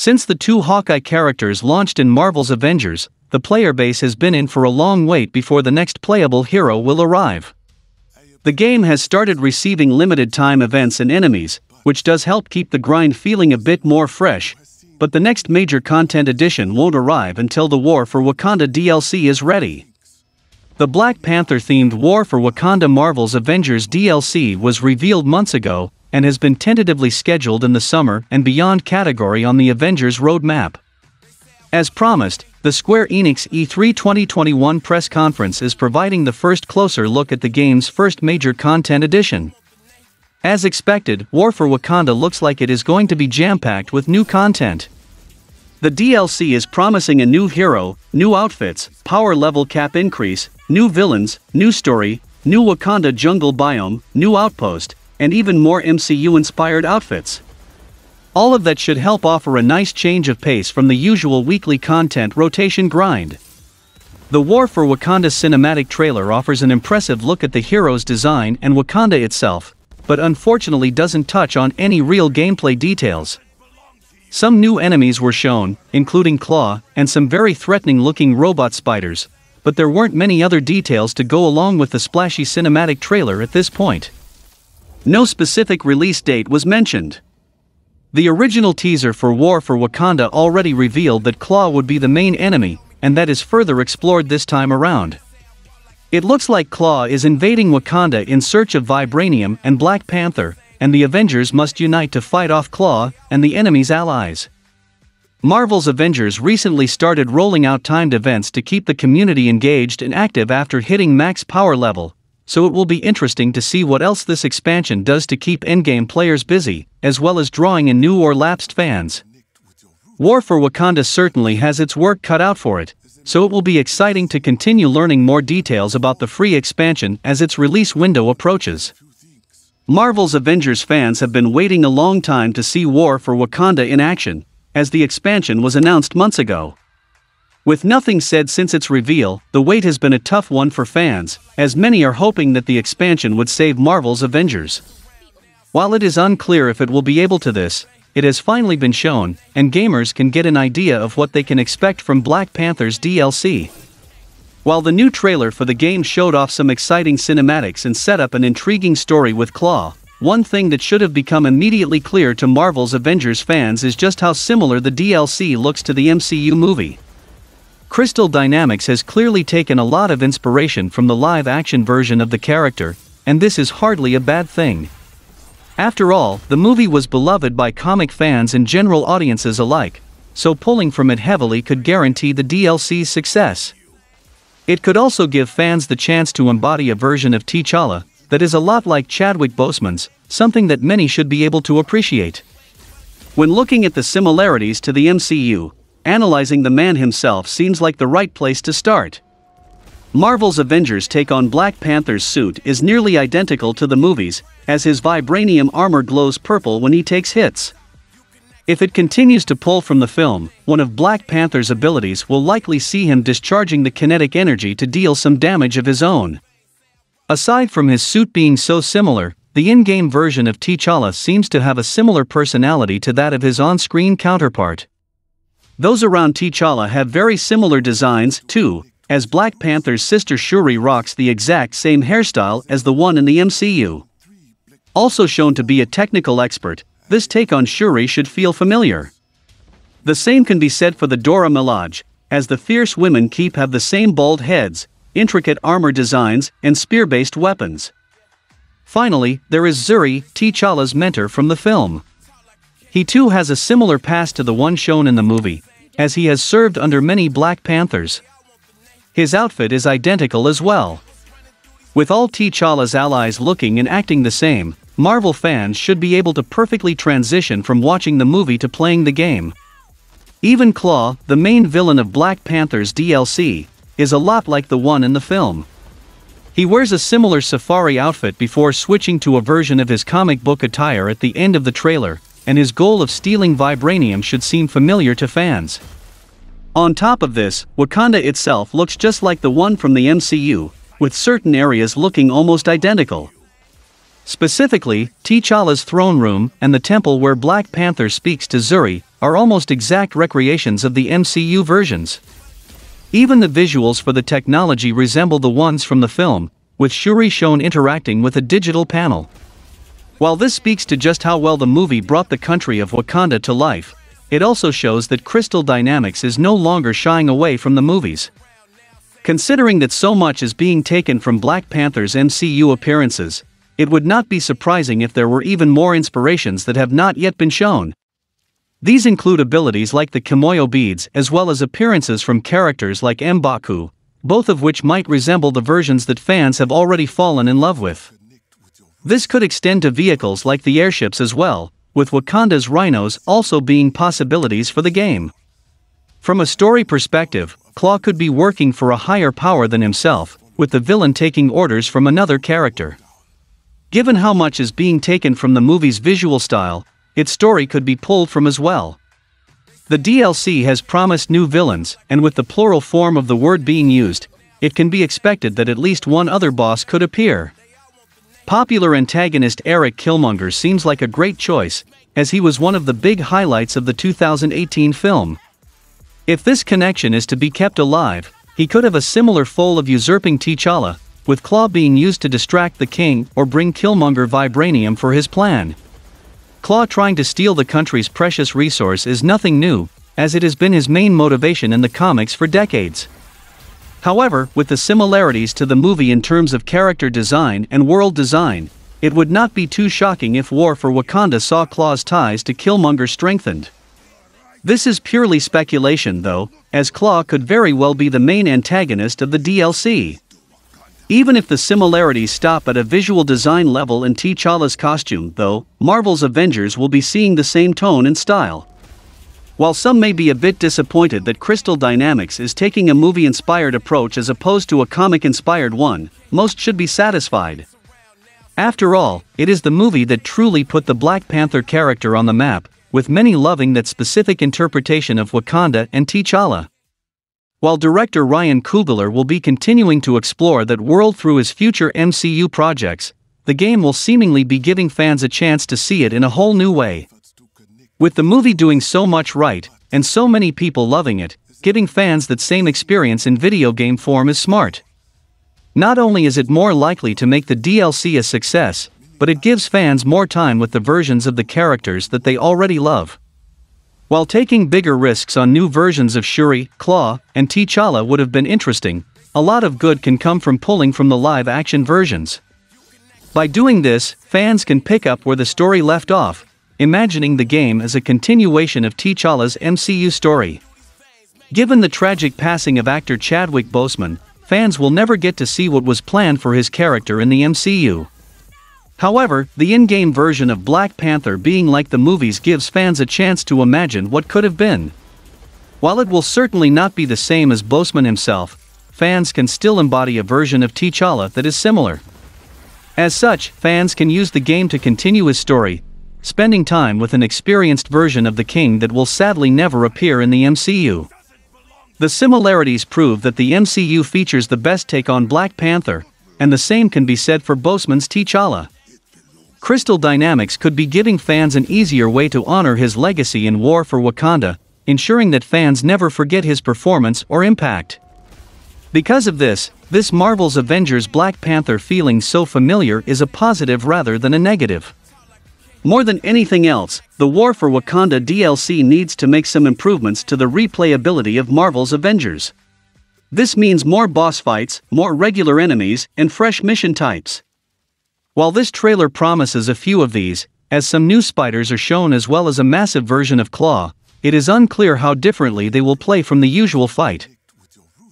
Since the two Hawkeye characters launched in Marvel's Avengers, the player base has been in for a long wait before the next playable hero will arrive. The game has started receiving limited time events and enemies, which does help keep the grind feeling a bit more fresh, but the next major content addition won't arrive until the War for Wakanda DLC is ready. The Black Panther-themed War for Wakanda Marvel's Avengers DLC was revealed months ago, and has been tentatively scheduled in the summer and beyond category on the Avengers roadmap. As promised, the Square Enix E3 2021 press conference is providing the first closer look at the game's first major content addition. As expected, War for Wakanda looks like it is going to be jam-packed with new content. The DLC is promising a new hero, new outfits, power level cap increase, new villains, new story, new Wakanda jungle biome, new outpost, and even more MCU-inspired outfits. All of that should help offer a nice change of pace from the usual weekly content rotation grind. The War for Wakanda cinematic trailer offers an impressive look at the hero's design and Wakanda itself, but unfortunately doesn't touch on any real gameplay details. Some new enemies were shown, including Claw, and some very threatening-looking robot spiders, but there weren't many other details to go along with the splashy cinematic trailer at this point. No specific release date was mentioned. The original teaser for War for Wakanda already revealed that Claw would be the main enemy, and that is further explored this time around. It looks like Claw is invading Wakanda in search of Vibranium and Black Panther, and the Avengers must unite to fight off Claw and the enemy's allies. Marvel's Avengers recently started rolling out timed events to keep the community engaged and active after hitting max power level, so it will be interesting to see what else this expansion does to keep endgame players busy, as well as drawing in new or lapsed fans. War for Wakanda certainly has its work cut out for it, so it will be exciting to continue learning more details about the free expansion as its release window approaches. Marvel's Avengers fans have been waiting a long time to see War for Wakanda in action, as the expansion was announced months ago. With nothing said since its reveal, the wait has been a tough one for fans, as many are hoping that the expansion would save Marvel's Avengers. While it is unclear if it will be able to this, it has finally been shown, and gamers can get an idea of what they can expect from Black Panther's DLC. While the new trailer for the game showed off some exciting cinematics and set up an intriguing story with Claw, one thing that should have become immediately clear to Marvel's Avengers fans is just how similar the DLC looks to the MCU movie. Crystal Dynamics has clearly taken a lot of inspiration from the live-action version of the character, and this is hardly a bad thing. After all, the movie was beloved by comic fans and general audiences alike, so pulling from it heavily could guarantee the DLC's success. It could also give fans the chance to embody a version of T'Challa that is a lot like Chadwick Boseman's, something that many should be able to appreciate. When looking at the similarities to the MCU, analyzing the man himself seems like the right place to start. Marvel's Avengers take on Black Panther's suit is nearly identical to the movies, as his vibranium armor glows purple when he takes hits. If it continues to pull from the film, one of Black Panther's abilities will likely see him discharging the kinetic energy to deal some damage of his own. Aside from his suit being so similar, the in-game version of T'Challa seems to have a similar personality to that of his on-screen counterpart, those around T'Challa have very similar designs, too, as Black Panther's sister Shuri rocks the exact same hairstyle as the one in the MCU. Also shown to be a technical expert, this take on Shuri should feel familiar. The same can be said for the Dora Milaje, as the fierce women keep have the same bald heads, intricate armor designs, and spear-based weapons. Finally, there is Zuri, T'Challa's mentor from the film. He too has a similar past to the one shown in the movie, as he has served under many Black Panthers. His outfit is identical as well. With all T'Challa's allies looking and acting the same, Marvel fans should be able to perfectly transition from watching the movie to playing the game. Even Claw, the main villain of Black Panther's DLC, is a lot like the one in the film. He wears a similar safari outfit before switching to a version of his comic book attire at the end of the trailer, and his goal of stealing vibranium should seem familiar to fans. On top of this, Wakanda itself looks just like the one from the MCU, with certain areas looking almost identical. Specifically, T'Challa's throne room and the temple where Black Panther speaks to Zuri are almost exact recreations of the MCU versions. Even the visuals for the technology resemble the ones from the film, with Shuri shown interacting with a digital panel. While this speaks to just how well the movie brought the country of Wakanda to life, it also shows that Crystal Dynamics is no longer shying away from the movies. Considering that so much is being taken from Black Panther's MCU appearances, it would not be surprising if there were even more inspirations that have not yet been shown. These include abilities like the Kimoyo beads as well as appearances from characters like Mbaku, both of which might resemble the versions that fans have already fallen in love with. This could extend to vehicles like the airships as well, with Wakanda's rhinos also being possibilities for the game. From a story perspective, Claw could be working for a higher power than himself, with the villain taking orders from another character. Given how much is being taken from the movie's visual style, its story could be pulled from as well. The DLC has promised new villains, and with the plural form of the word being used, it can be expected that at least one other boss could appear. Popular antagonist Eric Killmonger seems like a great choice, as he was one of the big highlights of the 2018 film. If this connection is to be kept alive, he could have a similar foal of usurping T'Challa, with Claw being used to distract the king or bring Killmonger vibranium for his plan. Claw trying to steal the country's precious resource is nothing new, as it has been his main motivation in the comics for decades. However, with the similarities to the movie in terms of character design and world design, it would not be too shocking if War for Wakanda saw Claw's ties to Killmonger strengthened. This is purely speculation though, as Claw could very well be the main antagonist of the DLC. Even if the similarities stop at a visual design level in T'Challa's costume though, Marvel's Avengers will be seeing the same tone and style. While some may be a bit disappointed that Crystal Dynamics is taking a movie-inspired approach as opposed to a comic-inspired one, most should be satisfied. After all, it is the movie that truly put the Black Panther character on the map, with many loving that specific interpretation of Wakanda and T'Challa. While director Ryan Coogler will be continuing to explore that world through his future MCU projects, the game will seemingly be giving fans a chance to see it in a whole new way. With the movie doing so much right, and so many people loving it, giving fans that same experience in video game form is smart. Not only is it more likely to make the DLC a success, but it gives fans more time with the versions of the characters that they already love. While taking bigger risks on new versions of Shuri, Claw, and T'Challa would have been interesting, a lot of good can come from pulling from the live action versions. By doing this, fans can pick up where the story left off, imagining the game as a continuation of T'Challa's MCU story. Given the tragic passing of actor Chadwick Boseman, fans will never get to see what was planned for his character in the MCU. However, the in game version of Black Panther being like the movies gives fans a chance to imagine what could have been. While it will certainly not be the same as Boseman himself, fans can still embody a version of T'Challa that is similar. As such, fans can use the game to continue his story, spending time with an experienced version of the King that will sadly never appear in the MCU. The similarities prove that the MCU features the best take on Black Panther, and the same can be said for Boseman's T'Challa. Crystal Dynamics could be giving fans an easier way to honor his legacy in War for Wakanda, ensuring that fans never forget his performance or impact. Because of this, this Marvel's Avengers Black Panther feeling so familiar is a positive rather than a negative. More than anything else, the War for Wakanda DLC needs to make some improvements to the replayability of Marvel's Avengers. This means more boss fights, more regular enemies, and fresh mission types. While this trailer promises a few of these, as some new spiders are shown as well as a massive version of Claw, it is unclear how differently they will play from the usual fight.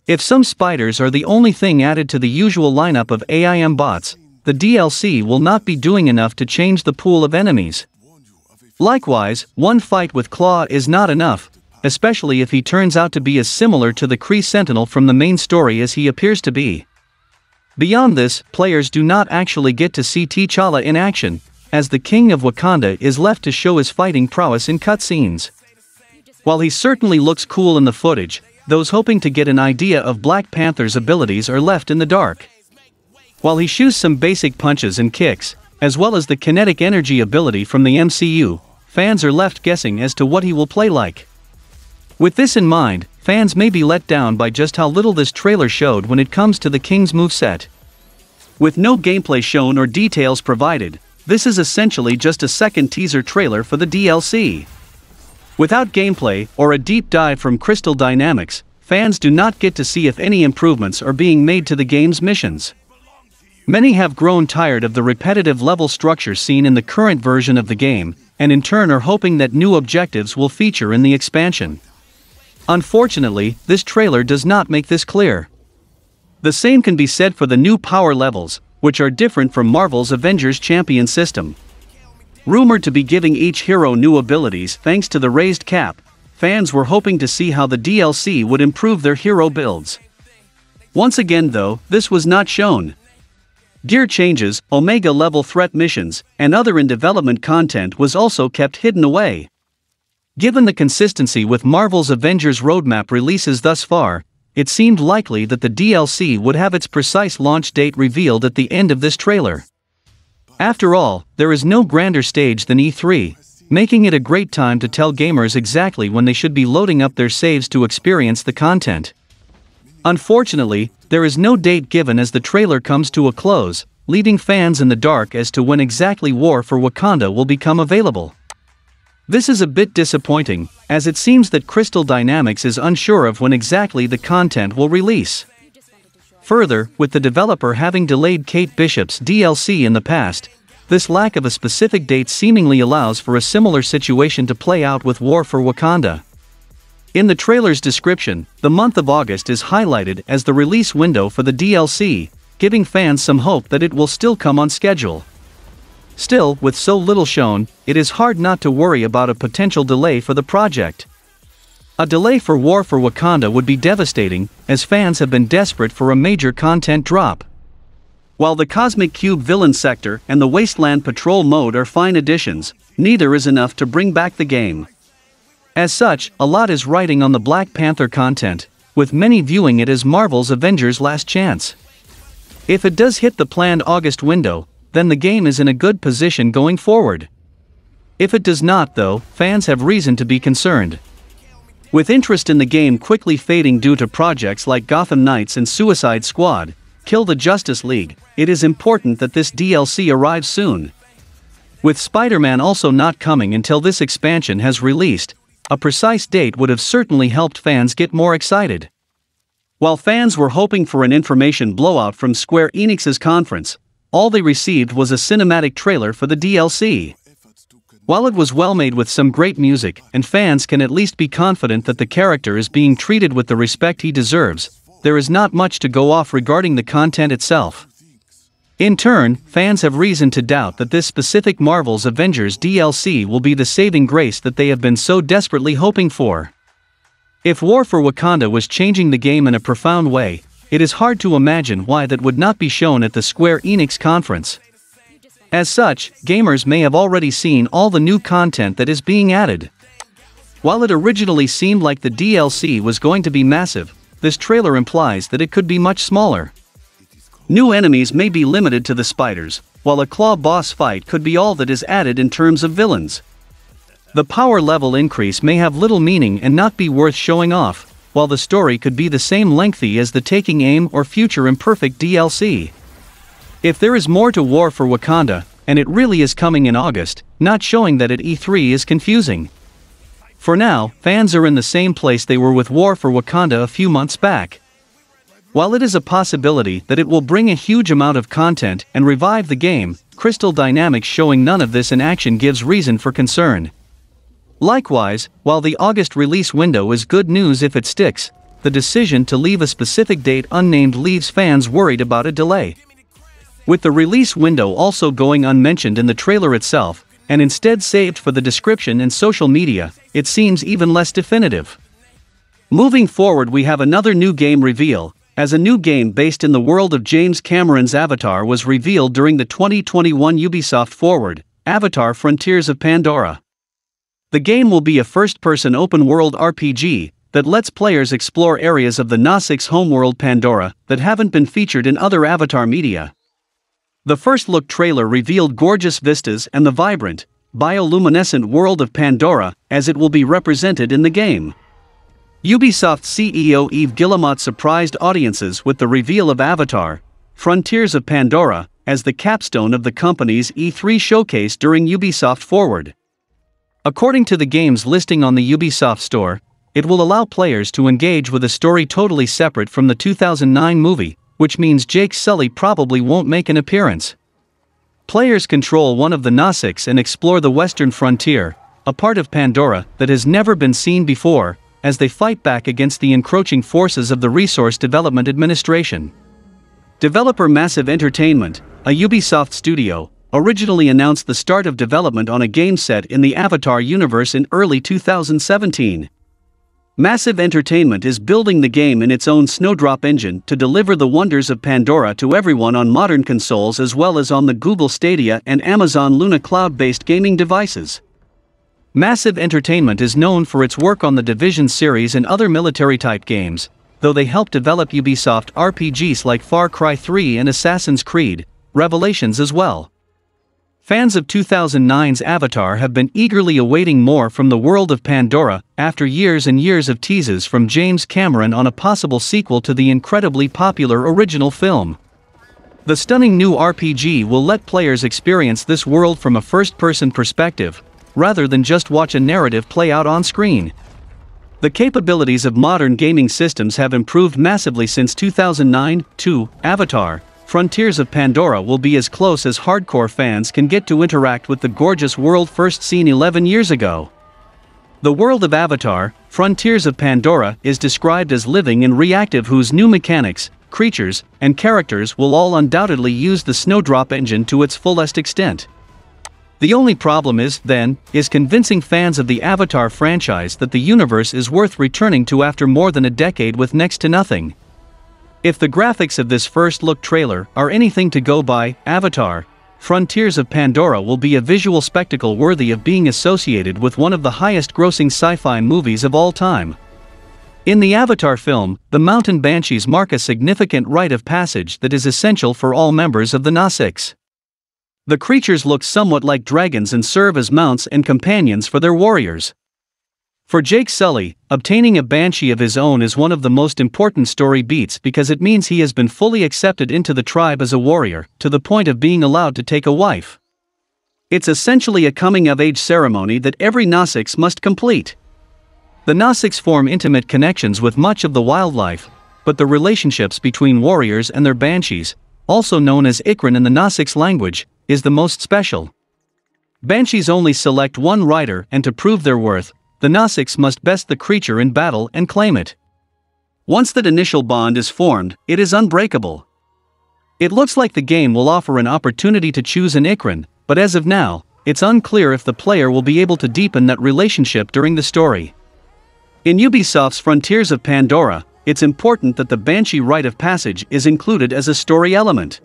If some spiders are the only thing added to the usual lineup of AIM bots, the DLC will not be doing enough to change the pool of enemies. Likewise, one fight with Claw is not enough, especially if he turns out to be as similar to the Kree Sentinel from the main story as he appears to be. Beyond this, players do not actually get to see T'Challa in action, as the King of Wakanda is left to show his fighting prowess in cutscenes. While he certainly looks cool in the footage, those hoping to get an idea of Black Panther's abilities are left in the dark. While he shews some basic punches and kicks, as well as the kinetic energy ability from the MCU, fans are left guessing as to what he will play like. With this in mind, fans may be let down by just how little this trailer showed when it comes to the King's moveset. With no gameplay shown or details provided, this is essentially just a second teaser trailer for the DLC. Without gameplay or a deep dive from Crystal Dynamics, fans do not get to see if any improvements are being made to the game's missions. Many have grown tired of the repetitive level structure seen in the current version of the game, and in turn are hoping that new objectives will feature in the expansion. Unfortunately, this trailer does not make this clear. The same can be said for the new power levels, which are different from Marvel's Avengers Champion system. Rumored to be giving each hero new abilities thanks to the raised cap, fans were hoping to see how the DLC would improve their hero builds. Once again though, this was not shown. Gear changes, Omega level threat missions, and other in development content was also kept hidden away. Given the consistency with Marvel's Avengers roadmap releases thus far, it seemed likely that the DLC would have its precise launch date revealed at the end of this trailer. After all, there is no grander stage than E3, making it a great time to tell gamers exactly when they should be loading up their saves to experience the content. Unfortunately, there is no date given as the trailer comes to a close, leaving fans in the dark as to when exactly War for Wakanda will become available. This is a bit disappointing, as it seems that Crystal Dynamics is unsure of when exactly the content will release. Further, with the developer having delayed Kate Bishop's DLC in the past, this lack of a specific date seemingly allows for a similar situation to play out with War for Wakanda. In the trailer's description, the month of August is highlighted as the release window for the DLC, giving fans some hope that it will still come on schedule. Still, with so little shown, it is hard not to worry about a potential delay for the project. A delay for War for Wakanda would be devastating, as fans have been desperate for a major content drop. While the Cosmic Cube Villain Sector and the Wasteland Patrol mode are fine additions, neither is enough to bring back the game. As such, a lot is riding on the Black Panther content, with many viewing it as Marvel's Avengers' last chance. If it does hit the planned August window, then the game is in a good position going forward. If it does not, though, fans have reason to be concerned. With interest in the game quickly fading due to projects like Gotham Knights and Suicide Squad, Kill the Justice League, it is important that this DLC arrives soon. With Spider Man also not coming until this expansion has released, a precise date would have certainly helped fans get more excited. While fans were hoping for an information blowout from Square Enix's conference, all they received was a cinematic trailer for the DLC. While it was well made with some great music, and fans can at least be confident that the character is being treated with the respect he deserves, there is not much to go off regarding the content itself. In turn, fans have reason to doubt that this specific Marvel's Avengers DLC will be the saving grace that they have been so desperately hoping for. If War for Wakanda was changing the game in a profound way, it is hard to imagine why that would not be shown at the Square Enix conference. As such, gamers may have already seen all the new content that is being added. While it originally seemed like the DLC was going to be massive, this trailer implies that it could be much smaller. New enemies may be limited to the spiders, while a claw boss fight could be all that is added in terms of villains. The power level increase may have little meaning and not be worth showing off, while the story could be the same lengthy as the Taking Aim or future Imperfect DLC. If there is more to War for Wakanda, and it really is coming in August, not showing that at E3 is confusing. For now, fans are in the same place they were with War for Wakanda a few months back. While it is a possibility that it will bring a huge amount of content and revive the game, Crystal Dynamics showing none of this in action gives reason for concern. Likewise, while the August release window is good news if it sticks, the decision to leave a specific date unnamed leaves fans worried about a delay. With the release window also going unmentioned in the trailer itself, and instead saved for the description and social media, it seems even less definitive. Moving forward we have another new game reveal, as a new game based in the world of James Cameron's Avatar was revealed during the 2021 Ubisoft Forward Avatar Frontiers of Pandora. The game will be a first person open world RPG that lets players explore areas of the Nosix homeworld Pandora that haven't been featured in other Avatar media. The first look trailer revealed gorgeous vistas and the vibrant, bioluminescent world of Pandora as it will be represented in the game. Ubisoft CEO Yves Guillemot surprised audiences with the reveal of Avatar, Frontiers of Pandora, as the capstone of the company's E3 showcase during Ubisoft Forward. According to the game's listing on the Ubisoft Store, it will allow players to engage with a story totally separate from the 2009 movie, which means Jake Sully probably won't make an appearance. Players control one of the Nasiks and explore the western frontier, a part of Pandora that has never been seen before, as they fight back against the encroaching forces of the Resource Development Administration. Developer Massive Entertainment, a Ubisoft studio, originally announced the start of development on a game set in the Avatar universe in early 2017. Massive Entertainment is building the game in its own Snowdrop engine to deliver the wonders of Pandora to everyone on modern consoles as well as on the Google Stadia and Amazon Luna cloud-based gaming devices. Massive Entertainment is known for its work on the Division series and other military-type games, though they helped develop Ubisoft RPGs like Far Cry 3 and Assassin's Creed, Revelations as well. Fans of 2009's Avatar have been eagerly awaiting more from the world of Pandora after years and years of teases from James Cameron on a possible sequel to the incredibly popular original film. The stunning new RPG will let players experience this world from a first-person perspective, rather than just watch a narrative play out on screen. The capabilities of modern gaming systems have improved massively since 2009, Two, Avatar, Frontiers of Pandora will be as close as hardcore fans can get to interact with the gorgeous world first seen 11 years ago. The world of Avatar, Frontiers of Pandora is described as living and reactive whose new mechanics, creatures, and characters will all undoubtedly use the Snowdrop engine to its fullest extent. The only problem is, then, is convincing fans of the Avatar franchise that the universe is worth returning to after more than a decade with next to nothing. If the graphics of this first look trailer are anything to go by, Avatar, Frontiers of Pandora will be a visual spectacle worthy of being associated with one of the highest grossing sci fi movies of all time. In the Avatar film, the mountain banshees mark a significant rite of passage that is essential for all members of the Nasiks. The creatures look somewhat like dragons and serve as mounts and companions for their warriors. For Jake Sully, obtaining a banshee of his own is one of the most important story beats because it means he has been fully accepted into the tribe as a warrior, to the point of being allowed to take a wife. It's essentially a coming of age ceremony that every Nasix must complete. The Nasix form intimate connections with much of the wildlife, but the relationships between warriors and their banshees, also known as Ikran in the Nasix language, is the most special. Banshees only select one rider and to prove their worth, the Nosix must best the creature in battle and claim it. Once that initial bond is formed, it is unbreakable. It looks like the game will offer an opportunity to choose an Ikran, but as of now, it's unclear if the player will be able to deepen that relationship during the story. In Ubisoft's Frontiers of Pandora, it's important that the Banshee Rite of Passage is included as a story element.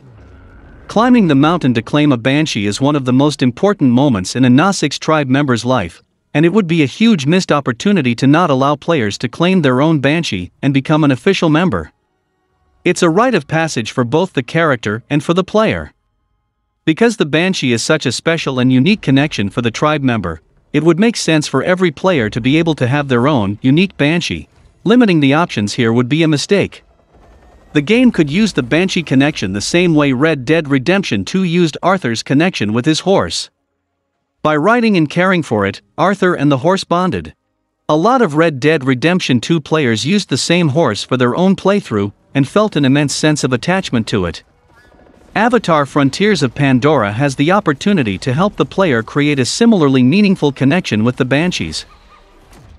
Climbing the mountain to claim a banshee is one of the most important moments in a Nasix tribe member's life, and it would be a huge missed opportunity to not allow players to claim their own banshee and become an official member. It's a rite of passage for both the character and for the player. Because the banshee is such a special and unique connection for the tribe member, it would make sense for every player to be able to have their own unique banshee. Limiting the options here would be a mistake. The game could use the Banshee connection the same way Red Dead Redemption 2 used Arthur's connection with his horse. By riding and caring for it, Arthur and the horse bonded. A lot of Red Dead Redemption 2 players used the same horse for their own playthrough and felt an immense sense of attachment to it. Avatar Frontiers of Pandora has the opportunity to help the player create a similarly meaningful connection with the Banshees.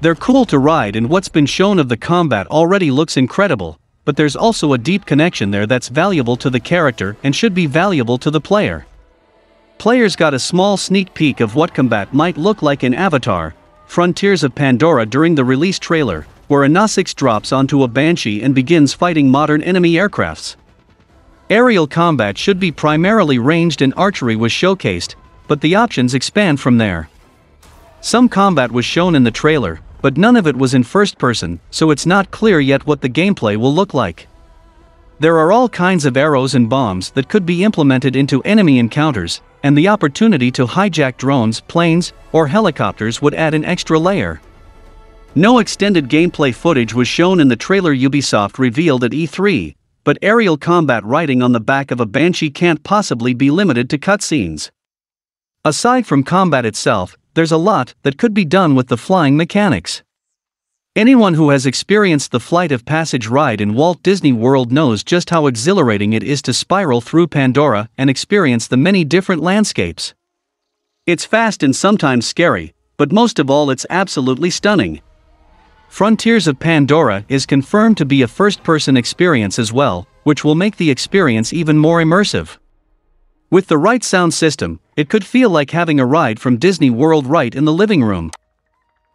They're cool to ride and what's been shown of the combat already looks incredible, but there's also a deep connection there that's valuable to the character and should be valuable to the player. Players got a small sneak peek of what combat might look like in Avatar, Frontiers of Pandora during the release trailer, where a drops onto a Banshee and begins fighting modern enemy aircrafts. Aerial combat should be primarily ranged and archery was showcased, but the options expand from there. Some combat was shown in the trailer, but none of it was in first person, so it's not clear yet what the gameplay will look like. There are all kinds of arrows and bombs that could be implemented into enemy encounters, and the opportunity to hijack drones, planes, or helicopters would add an extra layer. No extended gameplay footage was shown in the trailer Ubisoft revealed at E3, but aerial combat riding on the back of a Banshee can't possibly be limited to cutscenes. Aside from combat itself, there's a lot that could be done with the flying mechanics. Anyone who has experienced the Flight of Passage ride in Walt Disney World knows just how exhilarating it is to spiral through Pandora and experience the many different landscapes. It's fast and sometimes scary, but most of all, it's absolutely stunning. Frontiers of Pandora is confirmed to be a first person experience as well, which will make the experience even more immersive. With the right sound system, it could feel like having a ride from Disney World right in the living room.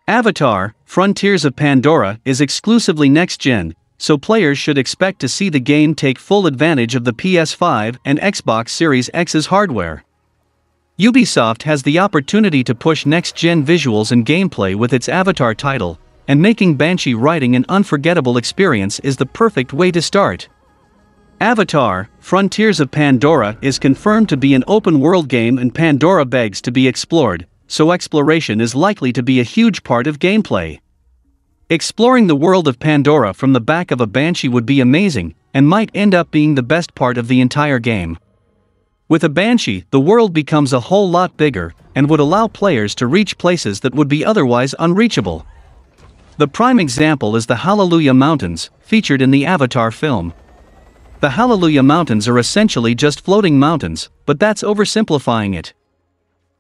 Avatar Frontiers of Pandora is exclusively next gen, so players should expect to see the game take full advantage of the PS5 and Xbox Series X's hardware. Ubisoft has the opportunity to push next gen visuals and gameplay with its Avatar title, and making Banshee riding an unforgettable experience is the perfect way to start. Avatar, Frontiers of Pandora is confirmed to be an open-world game and Pandora begs to be explored, so exploration is likely to be a huge part of gameplay. Exploring the world of Pandora from the back of a Banshee would be amazing, and might end up being the best part of the entire game. With a Banshee, the world becomes a whole lot bigger, and would allow players to reach places that would be otherwise unreachable. The prime example is the Hallelujah Mountains, featured in the Avatar film, the Hallelujah Mountains are essentially just floating mountains, but that's oversimplifying it.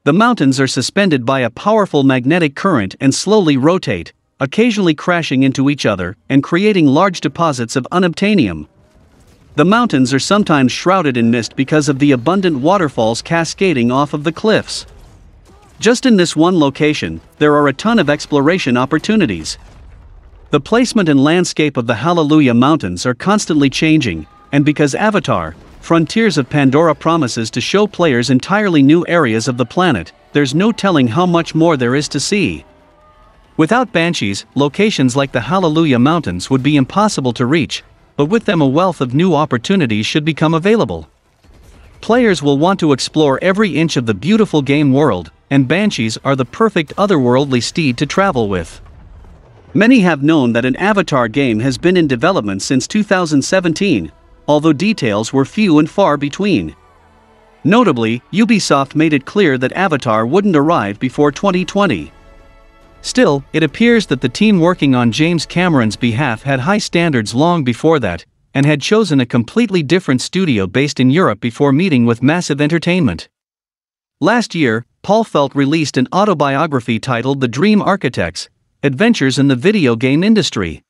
The mountains are suspended by a powerful magnetic current and slowly rotate, occasionally crashing into each other and creating large deposits of unobtainium. The mountains are sometimes shrouded in mist because of the abundant waterfalls cascading off of the cliffs. Just in this one location, there are a ton of exploration opportunities. The placement and landscape of the Hallelujah Mountains are constantly changing, and because Avatar, Frontiers of Pandora promises to show players entirely new areas of the planet, there's no telling how much more there is to see. Without Banshees, locations like the Hallelujah Mountains would be impossible to reach, but with them a wealth of new opportunities should become available. Players will want to explore every inch of the beautiful game world, and Banshees are the perfect otherworldly steed to travel with. Many have known that an Avatar game has been in development since 2017, although details were few and far between. Notably, Ubisoft made it clear that Avatar wouldn't arrive before 2020. Still, it appears that the team working on James Cameron's behalf had high standards long before that, and had chosen a completely different studio based in Europe before meeting with Massive Entertainment. Last year, Paul Felt released an autobiography titled The Dream Architects Adventures in the Video Game Industry.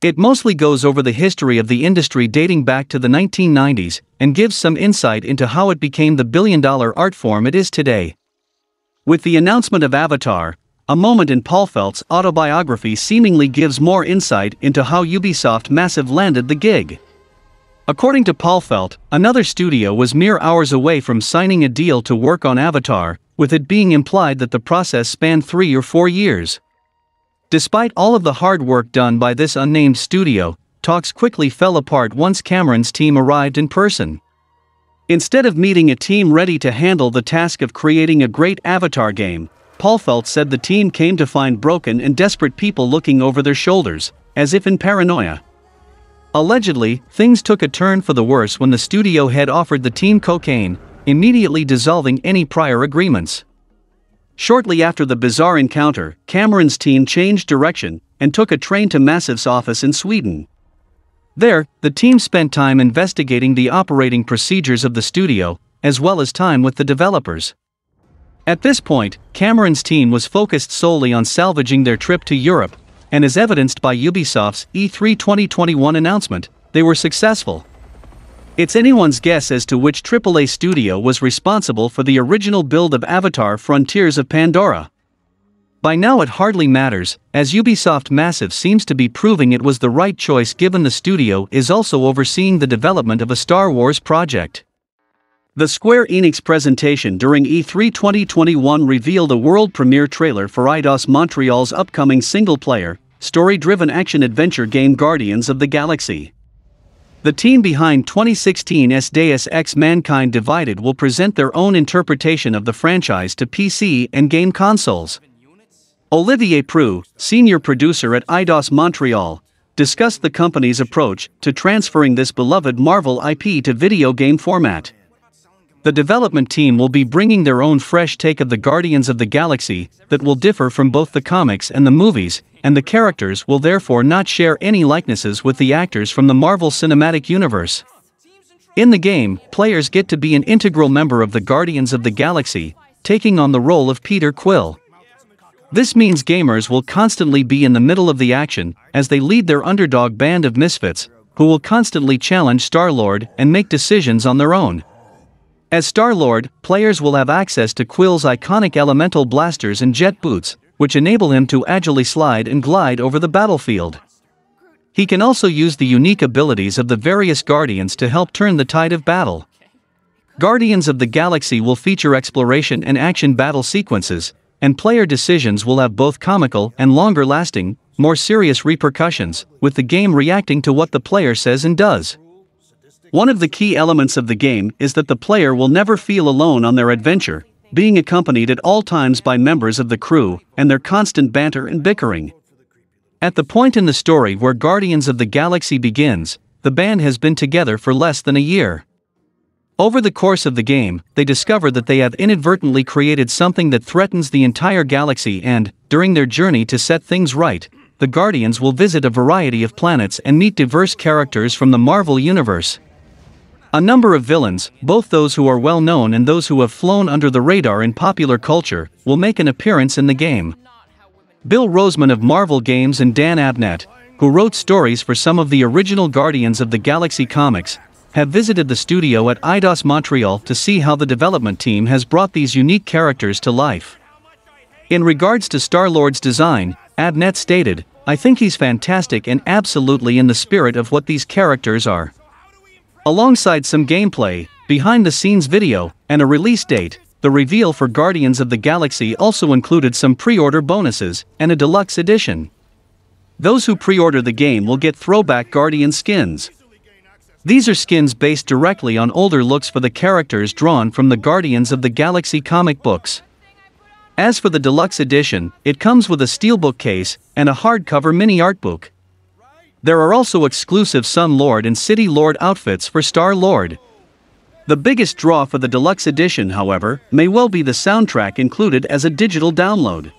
It mostly goes over the history of the industry dating back to the 1990s and gives some insight into how it became the billion dollar art form it is today. With the announcement of Avatar, a moment in Paul Felt's autobiography seemingly gives more insight into how Ubisoft Massive landed the gig. According to Paul Felt, another studio was mere hours away from signing a deal to work on Avatar, with it being implied that the process spanned three or four years. Despite all of the hard work done by this unnamed studio, talks quickly fell apart once Cameron's team arrived in person. Instead of meeting a team ready to handle the task of creating a great Avatar game, Paul Felt said the team came to find broken and desperate people looking over their shoulders, as if in paranoia. Allegedly, things took a turn for the worse when the studio head offered the team cocaine, immediately dissolving any prior agreements. Shortly after the bizarre encounter, Cameron's team changed direction and took a train to Massive's office in Sweden. There, the team spent time investigating the operating procedures of the studio, as well as time with the developers. At this point, Cameron's team was focused solely on salvaging their trip to Europe, and as evidenced by Ubisoft's E3 2021 announcement, they were successful. It's anyone's guess as to which AAA studio was responsible for the original build of Avatar Frontiers of Pandora. By now it hardly matters, as Ubisoft Massive seems to be proving it was the right choice given the studio is also overseeing the development of a Star Wars project. The Square Enix presentation during E3 2021 revealed a world premiere trailer for IDOS Montreal's upcoming single-player, story-driven action-adventure game Guardians of the Galaxy. The team behind 2016's Deus Ex Mankind Divided will present their own interpretation of the franchise to PC and game consoles. Olivier Prou, senior producer at IDOS Montreal, discussed the company's approach to transferring this beloved Marvel IP to video game format. The development team will be bringing their own fresh take of the Guardians of the Galaxy that will differ from both the comics and the movies, and the characters will therefore not share any likenesses with the actors from the Marvel Cinematic Universe. In the game, players get to be an integral member of the Guardians of the Galaxy, taking on the role of Peter Quill. This means gamers will constantly be in the middle of the action as they lead their underdog band of misfits, who will constantly challenge Star Lord and make decisions on their own. As Star Lord, players will have access to Quill's iconic elemental blasters and jet boots, which enable him to agilely slide and glide over the battlefield. He can also use the unique abilities of the various Guardians to help turn the tide of battle. Guardians of the Galaxy will feature exploration and action battle sequences, and player decisions will have both comical and longer-lasting, more serious repercussions, with the game reacting to what the player says and does. One of the key elements of the game is that the player will never feel alone on their adventure, being accompanied at all times by members of the crew and their constant banter and bickering. At the point in the story where Guardians of the Galaxy begins, the band has been together for less than a year. Over the course of the game, they discover that they have inadvertently created something that threatens the entire galaxy and, during their journey to set things right, the Guardians will visit a variety of planets and meet diverse characters from the Marvel Universe. A number of villains, both those who are well known and those who have flown under the radar in popular culture, will make an appearance in the game. Bill Roseman of Marvel Games and Dan Abnett, who wrote stories for some of the original Guardians of the Galaxy comics, have visited the studio at IDOS Montreal to see how the development team has brought these unique characters to life. In regards to Star-Lord's design, Abnett stated, I think he's fantastic and absolutely in the spirit of what these characters are. Alongside some gameplay, behind-the-scenes video, and a release date, the reveal for Guardians of the Galaxy also included some pre-order bonuses and a deluxe edition. Those who pre-order the game will get throwback Guardian skins. These are skins based directly on older looks for the characters drawn from the Guardians of the Galaxy comic books. As for the deluxe edition, it comes with a steelbook case and a hardcover mini art book. There are also exclusive Sun Lord and City Lord outfits for Star Lord. The biggest draw for the deluxe edition, however, may well be the soundtrack included as a digital download.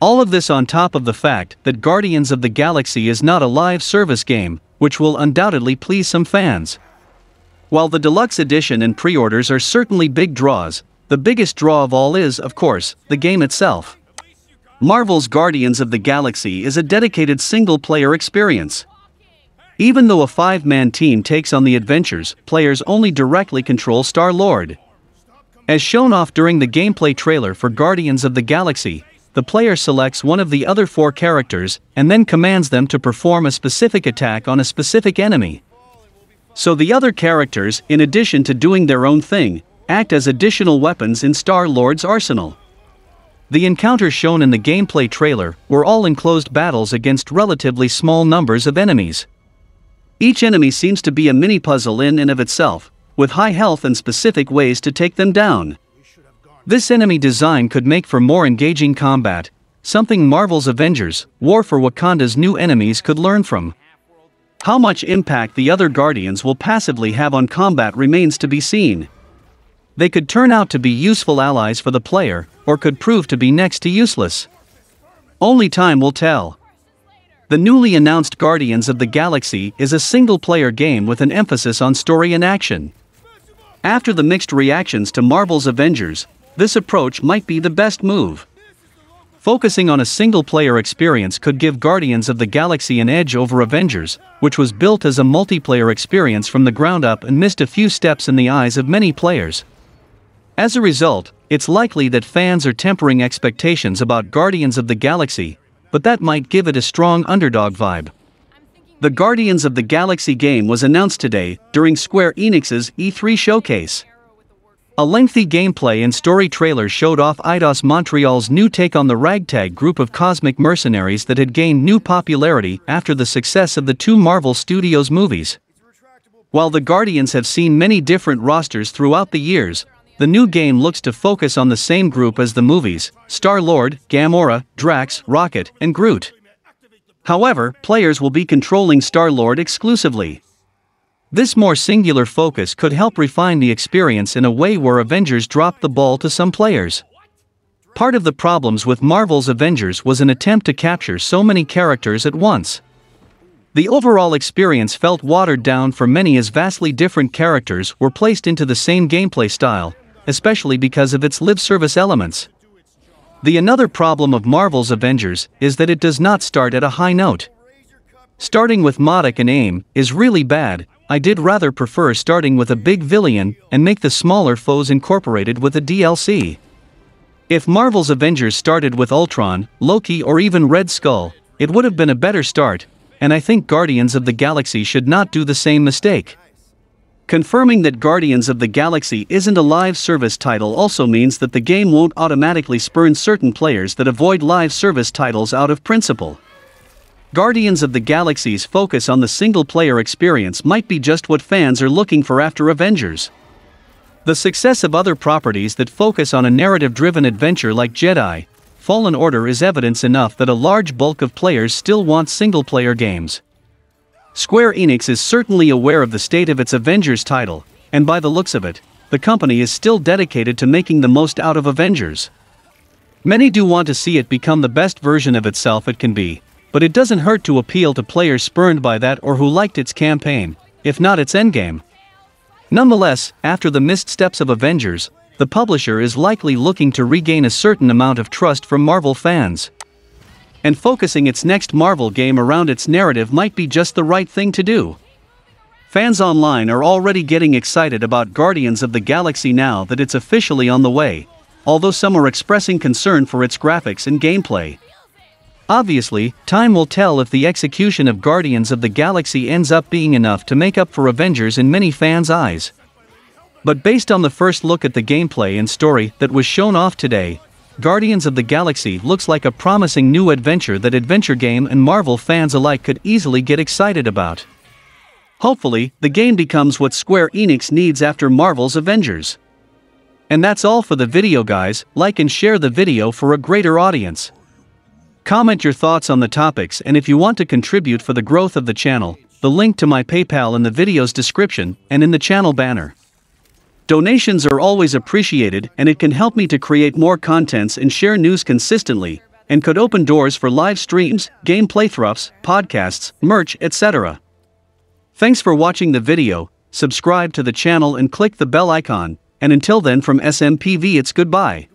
All of this on top of the fact that Guardians of the Galaxy is not a live service game, which will undoubtedly please some fans. While the deluxe edition and pre-orders are certainly big draws, the biggest draw of all is, of course, the game itself. Marvel's Guardians of the Galaxy is a dedicated single-player experience. Even though a five-man team takes on the adventures, players only directly control Star-Lord. As shown off during the gameplay trailer for Guardians of the Galaxy, the player selects one of the other four characters and then commands them to perform a specific attack on a specific enemy. So the other characters, in addition to doing their own thing, act as additional weapons in Star-Lord's arsenal. The encounters shown in the gameplay trailer were all enclosed battles against relatively small numbers of enemies. Each enemy seems to be a mini puzzle in and of itself, with high health and specific ways to take them down. This enemy design could make for more engaging combat, something Marvel's Avengers, War for Wakanda's new enemies could learn from. How much impact the other Guardians will passively have on combat remains to be seen they could turn out to be useful allies for the player or could prove to be next to useless. Only time will tell. The newly announced Guardians of the Galaxy is a single player game with an emphasis on story and action. After the mixed reactions to Marvel's Avengers, this approach might be the best move. Focusing on a single player experience could give Guardians of the Galaxy an edge over Avengers, which was built as a multiplayer experience from the ground up and missed a few steps in the eyes of many players. As a result, it's likely that fans are tempering expectations about Guardians of the Galaxy, but that might give it a strong underdog vibe. The Guardians of the Galaxy game was announced today during Square Enix's E3 showcase. A lengthy gameplay and story trailer showed off IDOS Montreal's new take on the ragtag group of cosmic mercenaries that had gained new popularity after the success of the two Marvel Studios movies. While the Guardians have seen many different rosters throughout the years, the new game looks to focus on the same group as the movies Star-Lord, Gamora, Drax, Rocket, and Groot. However, players will be controlling Star-Lord exclusively. This more singular focus could help refine the experience in a way where Avengers dropped the ball to some players. Part of the problems with Marvel's Avengers was an attempt to capture so many characters at once. The overall experience felt watered down for many as vastly different characters were placed into the same gameplay style, especially because of its live service elements. The another problem of Marvel's Avengers is that it does not start at a high note. Starting with Modic and AIM is really bad, I did rather prefer starting with a big villain and make the smaller foes incorporated with a DLC. If Marvel's Avengers started with Ultron, Loki or even Red Skull, it would have been a better start, and I think Guardians of the Galaxy should not do the same mistake. Confirming that Guardians of the Galaxy isn't a live service title also means that the game won't automatically spurn certain players that avoid live service titles out of principle. Guardians of the Galaxy's focus on the single-player experience might be just what fans are looking for after Avengers. The success of other properties that focus on a narrative-driven adventure like Jedi, Fallen Order is evidence enough that a large bulk of players still want single-player games. Square Enix is certainly aware of the state of its Avengers title, and by the looks of it, the company is still dedicated to making the most out of Avengers. Many do want to see it become the best version of itself it can be, but it doesn't hurt to appeal to players spurned by that or who liked its campaign, if not its endgame. Nonetheless, after the missteps of Avengers, the publisher is likely looking to regain a certain amount of trust from Marvel fans and focusing its next Marvel game around its narrative might be just the right thing to do. Fans online are already getting excited about Guardians of the Galaxy now that it's officially on the way, although some are expressing concern for its graphics and gameplay. Obviously, time will tell if the execution of Guardians of the Galaxy ends up being enough to make up for Avengers in many fans' eyes. But based on the first look at the gameplay and story that was shown off today, Guardians of the Galaxy looks like a promising new adventure that adventure game and Marvel fans alike could easily get excited about. Hopefully, the game becomes what Square Enix needs after Marvel's Avengers. And that's all for the video guys, like and share the video for a greater audience. Comment your thoughts on the topics and if you want to contribute for the growth of the channel, the link to my PayPal in the video's description and in the channel banner. Donations are always appreciated and it can help me to create more contents and share news consistently, and could open doors for live streams, game playthroughs, podcasts, merch, etc. Thanks for watching the video, subscribe to the channel and click the bell icon, and until then from SMPV it's goodbye.